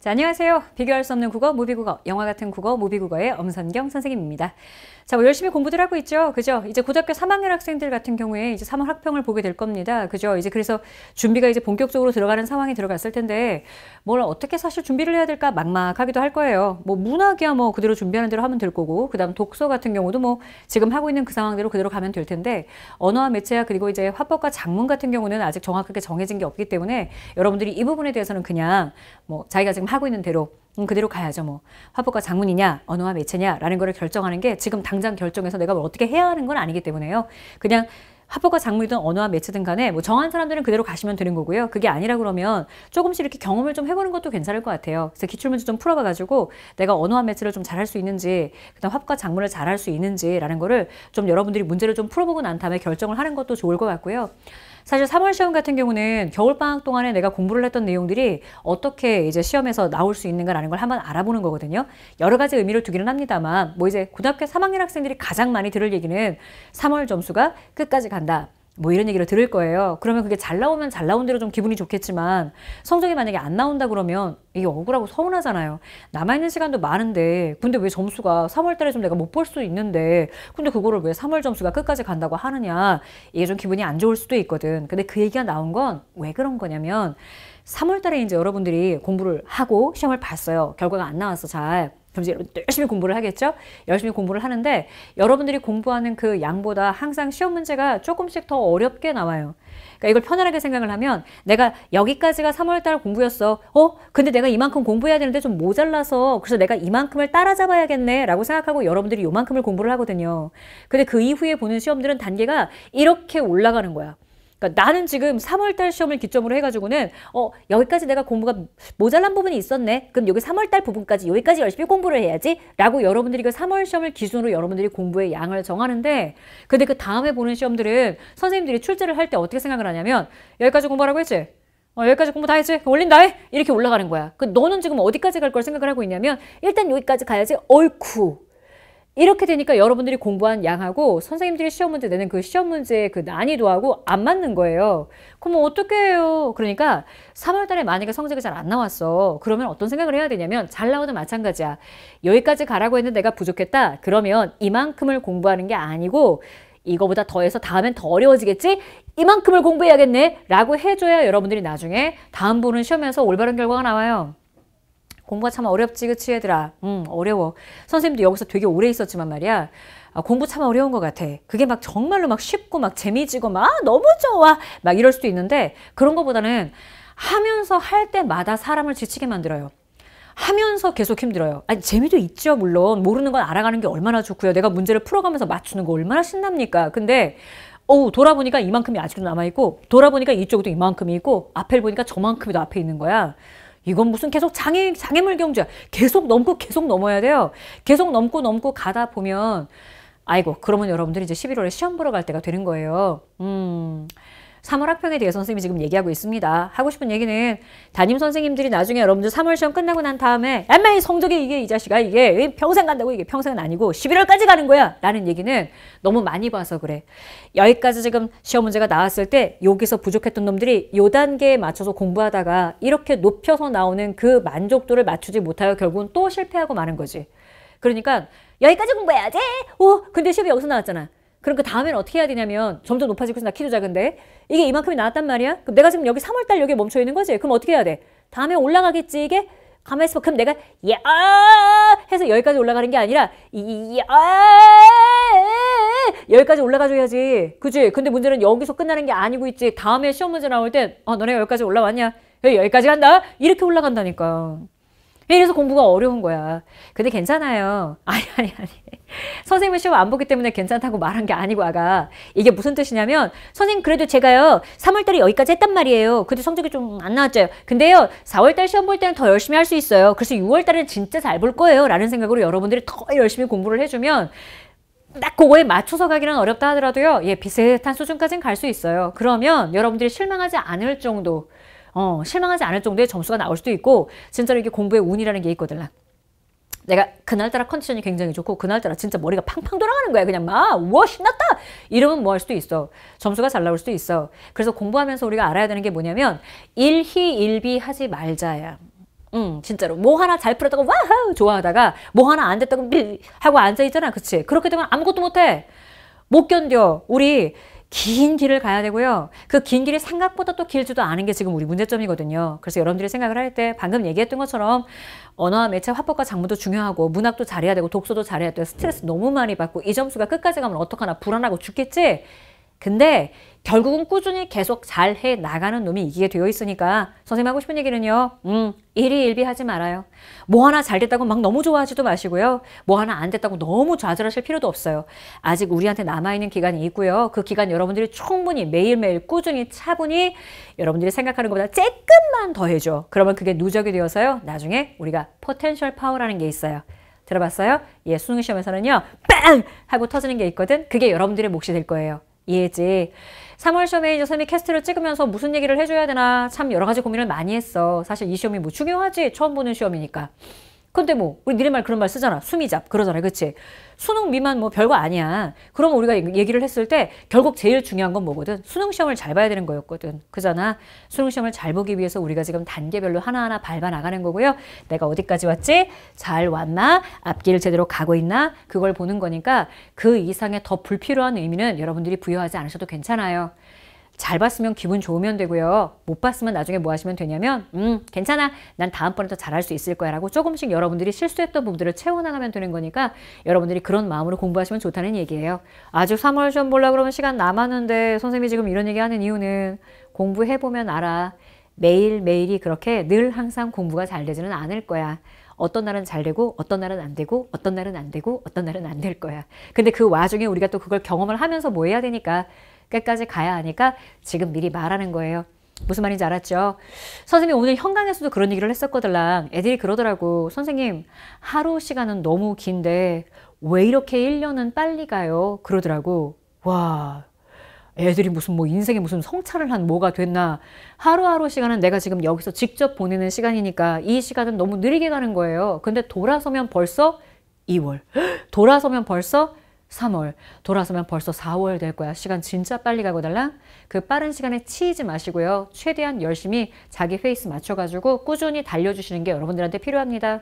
자, 안녕하세요. 비교할 수 없는 국어, 무비국어, 영화 같은 국어, 무비국어의 엄선경 선생님입니다. 자, 뭐 열심히 공부들 하고 있죠. 그죠? 이제 고등학교 3학년 학생들 같은 경우에 이제 3월 학평을 보게 될 겁니다. 그죠? 이제 그래서 준비가 이제 본격적으로 들어가는 상황이 들어갔을 텐데 뭘 어떻게 사실 준비를 해야 될까 막막하기도 할 거예요. 뭐 문학이야 뭐 그대로 준비하는 대로 하면 될 거고 그다음 독서 같은 경우도 뭐 지금 하고 있는 그 상황대로 그대로 가면 될 텐데 언어와 매체야 그리고 이제 화법과 작문 같은 경우는 아직 정확하게 정해진 게 없기 때문에 여러분들이 이 부분에 대해서는 그냥 뭐 자기가 지금 하고 있는 대로 음, 그대로 가야죠. 뭐 화법과 장문이냐 언어와 매체냐라는 거를 결정하는 게 지금 당장 결정해서 내가 뭘 어떻게 해야 하는 건 아니기 때문에요. 그냥 화법과 장문이든 언어와 매체든 간에 뭐 정한 사람들은 그대로 가시면 되는 거고요. 그게 아니라 그러면 조금씩 이렇게 경험을 좀 해보는 것도 괜찮을 것 같아요. 그래서 기출문제 좀 풀어봐가지고 내가 언어와 매체를 좀 잘할 수 있는지 그다음 화법과 장문을 잘할 수 있는지라는 거를 좀 여러분들이 문제를 좀 풀어보고 난 다음에 결정을 하는 것도 좋을 것 같고요. 사실 3월 시험 같은 경우는 겨울방학 동안에 내가 공부를 했던 내용들이 어떻게 이제 시험에서 나올 수 있는가라는 걸 한번 알아보는 거거든요. 여러 가지 의미를 두기는 합니다만 뭐 이제 고등학교 3학년 학생들이 가장 많이 들을 얘기는 3월 점수가 끝까지 간다. 뭐 이런 얘기를 들을 거예요. 그러면 그게 잘 나오면 잘 나온 대로 좀 기분이 좋겠지만 성적이 만약에 안 나온다 그러면 이게 억울하고 서운하잖아요. 남아있는 시간도 많은데 근데 왜 점수가 3월 달에 좀 내가 못 볼 수 있는데 근데 그거를 왜 3월 점수가 끝까지 간다고 하느냐 이게 좀 기분이 안 좋을 수도 있거든. 근데 그 얘기가 나온 건 왜 그런 거냐면 3월 달에 이제 여러분들이 공부를 하고 시험을 봤어요. 결과가 안 나왔어 잘. 그럼 여러분 열심히 공부를 하겠죠? 열심히 공부를 하는데 여러분들이 공부하는 그 양보다 항상 시험 문제가 조금씩 더 어렵게 나와요. 그러니까 이걸 편안하게 생각을 하면 내가 여기까지가 3월달 공부였어. 어? 근데 내가 이만큼 공부해야 되는데 좀 모자라서 그래서 내가 이만큼을 따라잡아야겠네 라고 생각하고 여러분들이 이만큼을 공부를 하거든요. 근데 그 이후에 보는 시험들은 단계가 이렇게 올라가는 거야. 그러니까 나는 지금 3월달 시험을 기점으로 해가지고는 어 여기까지 내가 공부가 모자란 부분이 있었네. 그럼 여기 3월달 부분까지 여기까지 열심히 공부를 해야지 라고 여러분들이 그 3월 시험을 기준으로 여러분들이 공부의 양을 정하는데 근데 그 다음에 보는 시험들은 선생님들이 출제를 할 때 어떻게 생각을 하냐면 여기까지 공부하라고 했지? 어, 여기까지 공부 다 했지? 올린 다 해? 이렇게 올라가는 거야. 그 너는 지금 어디까지 갈 걸 생각을 하고 있냐면 일단 여기까지 가야지 얼쿠 이렇게 되니까 여러분들이 공부한 양하고 선생님들이 시험 문제 내는 그 시험 문제의 그 난이도하고 안 맞는 거예요. 그럼 어떻게 해요? 그러니까 3월 달에 만약에 성적이 잘 안 나왔어. 그러면 어떤 생각을 해야 되냐면 잘 나오는 마찬가지야. 여기까지 가라고 했는데 내가 부족했다. 그러면 이만큼을 공부하는 게 아니고 이거보다 더해서 다음엔 더 어려워지겠지? 이만큼을 공부해야겠네 라고 해줘야 여러분들이 나중에 다음 보는 시험에서 올바른 결과가 나와요. 공부가 참 어렵지 그치 얘들아 음 어려워 선생님도 여기서 되게 오래 있었지만 말이야 아, 공부 참 어려운 것 같아 그게 막 정말로 막 쉽고 막 재미지고 막 아, 너무 좋아 막 이럴 수도 있는데 그런 것보다는 하면서 할 때마다 사람을 지치게 만들어요 하면서 계속 힘들어요. 아니, 재미도 있죠, 물론. 모르는 건 알아가는 게 얼마나 좋고요. 내가 문제를 풀어가면서 맞추는 거 얼마나 신납니까? 근데, 오, 돌아보니까 이만큼이 아직도 남아있고, 돌아보니까 이쪽도 이만큼이 있고, 앞을 보니까 저만큼이 더 앞에 있는 거야. 이건 무슨 계속 장애, 장애물 경주야. 계속 넘고 계속 넘어야 돼요. 계속 넘고 넘고 가다 보면, 아이고, 그러면 여러분들이 이제 11월에 시험 보러 갈 때가 되는 거예요. 음. 3월 학평에 대해 서 선생님이 지금 얘기하고 있습니다. 하고 싶은 얘기는 담임 선생님들이 나중에 여러분들 3월 시험 끝나고 난 다음에 엠마 성적이 이게 이 자식아 이게 평생 간다고 이게 평생은 아니고 11월까지 가는 거야 라는 얘기는 너무 많이 봐서 그래. 여기까지 지금 시험 문제가 나왔을 때 여기서 부족했던 놈들이 요 단계에 맞춰서 공부하다가 이렇게 높여서 나오는 그 만족도를 맞추지 못하여 결국은 또 실패하고 마는 거지. 그러니까 여기까지 공부해야지. 오, 근데 시험이 여기서 나왔잖아. 그럼 그 다음에는 어떻게 해야 되냐면 점점 높아지고 있어. 나 키도 작은데. 이게 이만큼이 나왔단 말이야. 그럼 내가 지금 여기 3월달 여기 멈춰 있는 거지. 그럼 어떻게 해야 돼? 다음에 올라가겠지 이게? 가만히 있어. 그럼 내가 야 해서 여기까지 올라가는 게 아니라 야 여기까지 올라가줘야지. 그지? 근데 문제는 여기서 끝나는 게 아니고 있지. 다음에 시험 문제 나올 땐 어, 너네가 여기까지 올라왔냐? 여기까지 간다? 이렇게 올라간다니까. 예, 이래서 공부가 어려운 거야. 근데 괜찮아요. 아니, 아니, 아니. 선생님은 시험 안 보기 때문에 괜찮다고 말한 게 아니고, 아가. 이게 무슨 뜻이냐면, 선생님, 그래도 제가요, 3월달에 여기까지 했단 말이에요. 근데 성적이 좀 안 나왔죠. 근데요, 4월달 시험 볼 때는 더 열심히 할 수 있어요. 그래서 6월달은 진짜 잘 볼 거예요. 라는 생각으로 여러분들이 더 열심히 공부를 해주면, 딱 그거에 맞춰서 가기는 어렵다 하더라도요, 예, 비슷한 수준까지는 갈 수 있어요. 그러면 여러분들이 실망하지 않을 정도, 어, 실망하지 않을 정도의 점수가 나올 수도 있고 진짜로 이게 공부의 운이라는 게 있거든. 내가 그날따라 컨디션이 굉장히 좋고 그날따라 진짜 머리가 팡팡 돌아가는 거야 그냥 막와 아, 신났다 이러면 뭐 할 수도 있어 점수가 잘 나올 수도 있어 그래서 공부하면서 우리가 알아야 되는 게 뭐냐면 일희일비 하지 말자야 음 진짜로 뭐 하나 잘 풀었다고 와우 좋아하다가 뭐 하나 안 됐다고 밀 하고 앉아있잖아 그치 그렇게 되면 아무것도 못해 못 견뎌 우리 긴 길을 가야 되고요. 그 긴 길이 생각보다 또 길지도 않은 게 지금 우리 문제점이거든요. 그래서 여러분들이 생각을 할 때 방금 얘기했던 것처럼 언어와 매체, 화법과 장문도 중요하고 문학도 잘해야 되고 독서도 잘해야 돼. 고 스트레스 너무 많이 받고 이 점수가 끝까지 가면 어떡하나 불안하고 죽겠지? 근데 결국은 꾸준히 계속 잘해 나가는 놈이 이기게 되어 있으니까 선생님 하고 싶은 얘기는요. 음, 일희일비 하지 말아요. 뭐 하나 잘 됐다고 막 너무 좋아하지도 마시고요. 뭐 하나 안 됐다고 너무 좌절하실 필요도 없어요. 아직 우리한테 남아있는 기간이 있고요. 그 기간 여러분들이 충분히 매일매일 꾸준히 차분히 여러분들이 생각하는 것보다 조금만 더 해줘. 그러면 그게 누적이 되어서요. 나중에 우리가 포텐셜 파워라는 게 있어요. 들어봤어요? 예, 수능 시험에서는요. 빵! 하고 터지는 게 있거든. 그게 여러분들의 몫이 될 거예요. 이해지. 3월 시험에 이제 쌤이 캐스트를 찍으면서 무슨 얘기를 해줘야 되나 참 여러 가지 고민을 많이 했어. 사실 이 시험이 뭐 중요하지. 처음 보는 시험이니까. 근데 뭐 우리 니네 말 그런 말 쓰잖아. 수미잡 그러잖아. 그치 수능 미만 뭐 별거 아니야. 그럼 우리가 얘기를 했을 때 결국 제일 중요한 건 뭐거든? 수능 시험을 잘 봐야 되는 거였거든. 그잖아. 수능 시험을 잘 보기 위해서 우리가 지금 단계별로 하나하나 밟아 나가는 거고요. 내가 어디까지 왔지? 잘 왔나? 앞길을 제대로 가고 있나? 그걸 보는 거니까 그 이상의 더 불필요한 의미는 여러분들이 부여하지 않으셔도 괜찮아요. 잘 봤으면 기분 좋으면 되고요. 못 봤으면 나중에 뭐 하시면 되냐면 음 괜찮아 난 다음번에 더 잘할 수 있을 거야 라고 조금씩 여러분들이 실수했던 부분들을 채워나가면 되는 거니까 여러분들이 그런 마음으로 공부하시면 좋다는 얘기예요. 아주 3월 시험 보려 그러면 시간 남았는데 선생님이 지금 이런 얘기 하는 이유는 공부해보면 알아. 매일매일이 그렇게 늘 항상 공부가 잘 되지는 않을 거야. 어떤 날은 잘 되고 어떤 날은 안 되고 어떤 날은 안 되고 어떤 날은 안 될 거야. 근데 그 와중에 우리가 또 그걸 경험을 하면서 뭐 해야 되니까 끝까지 가야 하니까 지금 미리 말하는 거예요. 무슨 말인지 알았죠? 선생님 오늘 현강에서도 그런 얘기를 했었거들랑 애들이 그러더라고. 선생님 하루 시간은 너무 긴데 왜 이렇게 1년은 빨리 가요? 그러더라고. 와 애들이 무슨 뭐 인생에 무슨 성찰을 한 뭐가 됐나 하루하루 시간은 내가 지금 여기서 직접 보내는 시간이니까 이 시간은 너무 느리게 가는 거예요 근데 돌아서면 벌써 2월 돌아서면 벌써 3월, 돌아서면 벌써 4월 될 거야. 시간 진짜 빨리 가고 달라. 그 빠른 시간에 치이지 마시고요. 최대한 열심히 자기 페이스 맞춰가지고 꾸준히 달려주시는 게 여러분들한테 필요합니다.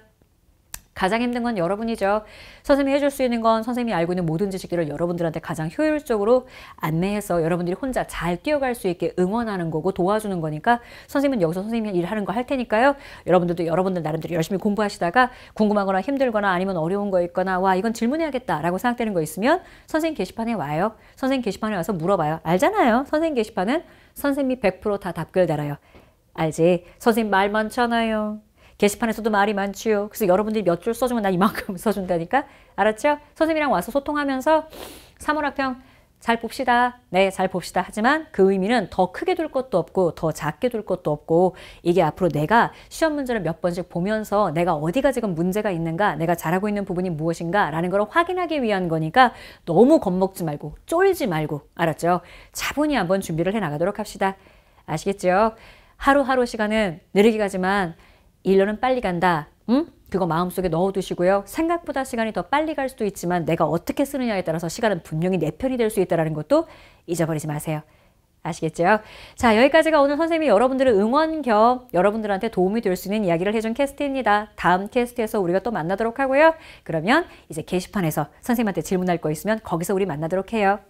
가장 힘든 건 여러분이죠. 선생님이 해줄 수 있는 건 선생님이 알고 있는 모든 지식들을 여러분들한테 가장 효율적으로 안내해서 여러분들이 혼자 잘 뛰어갈 수 있게 응원하는 거고 도와주는 거니까 선생님은 여기서 선생님이 일하는 거 할 테니까요. 여러분들도 여러분들 나름대로 열심히 공부하시다가 궁금한 거나 힘들거나 아니면 어려운 거 있거나 와 이건 질문해야겠다라고 생각되는 거 있으면 선생님 게시판에 와요. 선생님 게시판에 와서 물어봐요. 알잖아요. 선생님 게시판은 선생님이 100%다 답글 달아요. 알지? 선생님 말 많잖아요. 게시판에서도 말이 많지요. 그래서 여러분들이 몇 줄 써주면 나 이만큼 써준다니까. 알았죠? 선생님이랑 와서 소통하면서 3월 학평 잘 봅시다. 네, 잘 봅시다. 하지만 그 의미는 더 크게 둘 것도 없고 더 작게 둘 것도 없고 이게 앞으로 내가 시험 문제를 몇 번씩 보면서 내가 어디가 지금 문제가 있는가 내가 잘하고 있는 부분이 무엇인가 라는 걸 확인하기 위한 거니까 너무 겁먹지 말고 쫄지 말고 알았죠? 차분히 한번 준비를 해나가도록 합시다. 아시겠죠? 하루하루 시간은 느리게 가지만 1년은 빨리 간다. 응? 그거 마음속에 넣어두시고요. 생각보다 시간이 더 빨리 갈 수도 있지만 내가 어떻게 쓰느냐에 따라서 시간은 분명히 내 편이 될 수 있다는 것도 잊어버리지 마세요. 아시겠죠? 자 여기까지가 오늘 선생님이 여러분들을 응원 겸 여러분들한테 도움이 될 수 있는 이야기를 해준 캐스트입니다. 다음 캐스트에서 우리가 또 만나도록 하고요. 그러면 이제 게시판에서 선생님한테 질문할 거 있으면 거기서 우리 만나도록 해요.